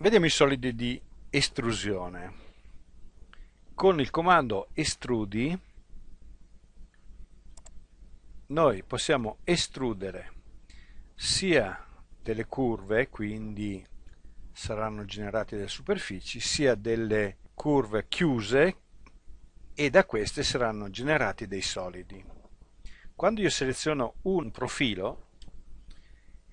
Vediamo i solidi di estrusione. Con il comando estrudi noi possiamo estrudere sia delle curve, quindi saranno generate delle superfici, sia delle curve chiuse e da queste saranno generati dei solidi. Quando io seleziono un profilo,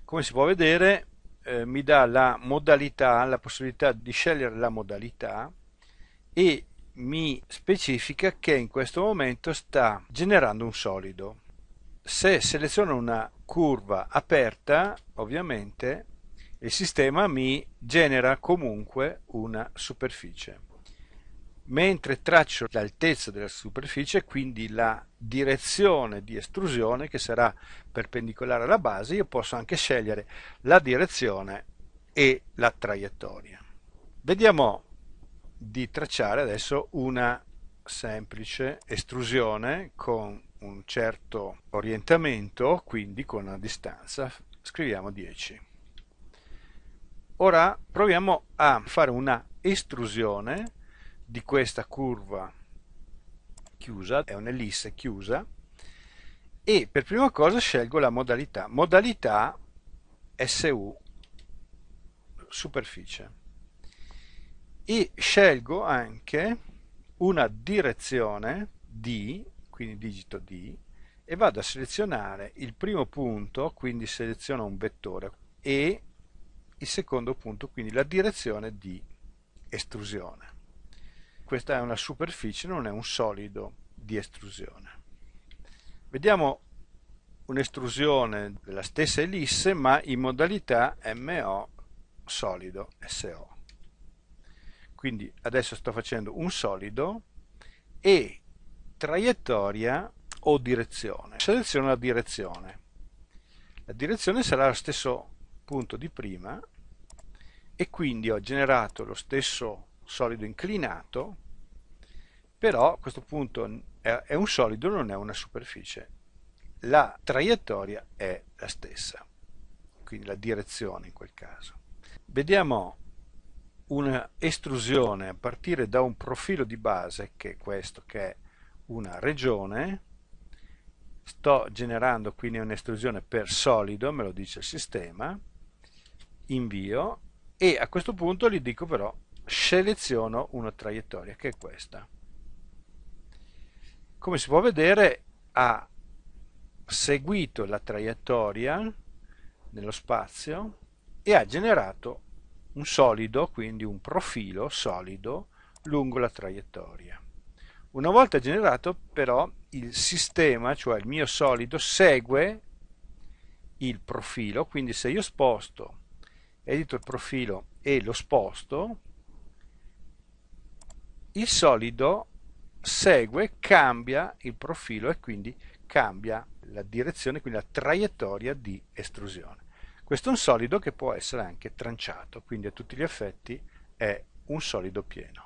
come si può vedere, eh, mi dà la modalità, la possibilità di scegliere la modalità e mi specifica che in questo momento sta generando un solido. Se seleziono una curva aperta, ovviamente il sistema mi genera comunque una superficie mentre traccio l'altezza della superficie, quindi la direzione di estrusione che sarà perpendicolare alla base, io posso anche scegliere la direzione e la traiettoria. Vediamo di tracciare adesso una semplice estrusione con un certo orientamento, quindi con una distanza. Scriviamo 10. Ora proviamo a fare una estrusione di questa curva chiusa, è un'ellisse chiusa, e per prima cosa scelgo la modalità, modalità SU superficie e scelgo anche una direzione D, quindi digito D, e vado a selezionare il primo punto, quindi seleziono un vettore, e il secondo punto, quindi la direzione di estrusione questa è una superficie, non è un solido di estrusione. Vediamo un'estrusione della stessa ellisse ma in modalità MO solido SO. Quindi adesso sto facendo un solido e traiettoria o direzione. Seleziono la direzione. La direzione sarà lo stesso punto di prima e quindi ho generato lo stesso solido inclinato, però a questo punto è un solido, non è una superficie. La traiettoria è la stessa, quindi la direzione in quel caso. Vediamo un'estrusione a partire da un profilo di base, che è questo, che è una regione, sto generando quindi un'estrusione per solido, me lo dice il sistema, invio, e a questo punto gli dico però seleziono una traiettoria che è questa come si può vedere ha seguito la traiettoria nello spazio e ha generato un solido, quindi un profilo solido lungo la traiettoria. Una volta generato però il sistema, cioè il mio solido, segue il profilo, quindi se io sposto, edito il profilo e lo sposto, il solido segue, cambia il profilo e quindi cambia la direzione, quindi la traiettoria di estrusione. Questo è un solido che può essere anche tranciato, quindi a tutti gli effetti è un solido pieno.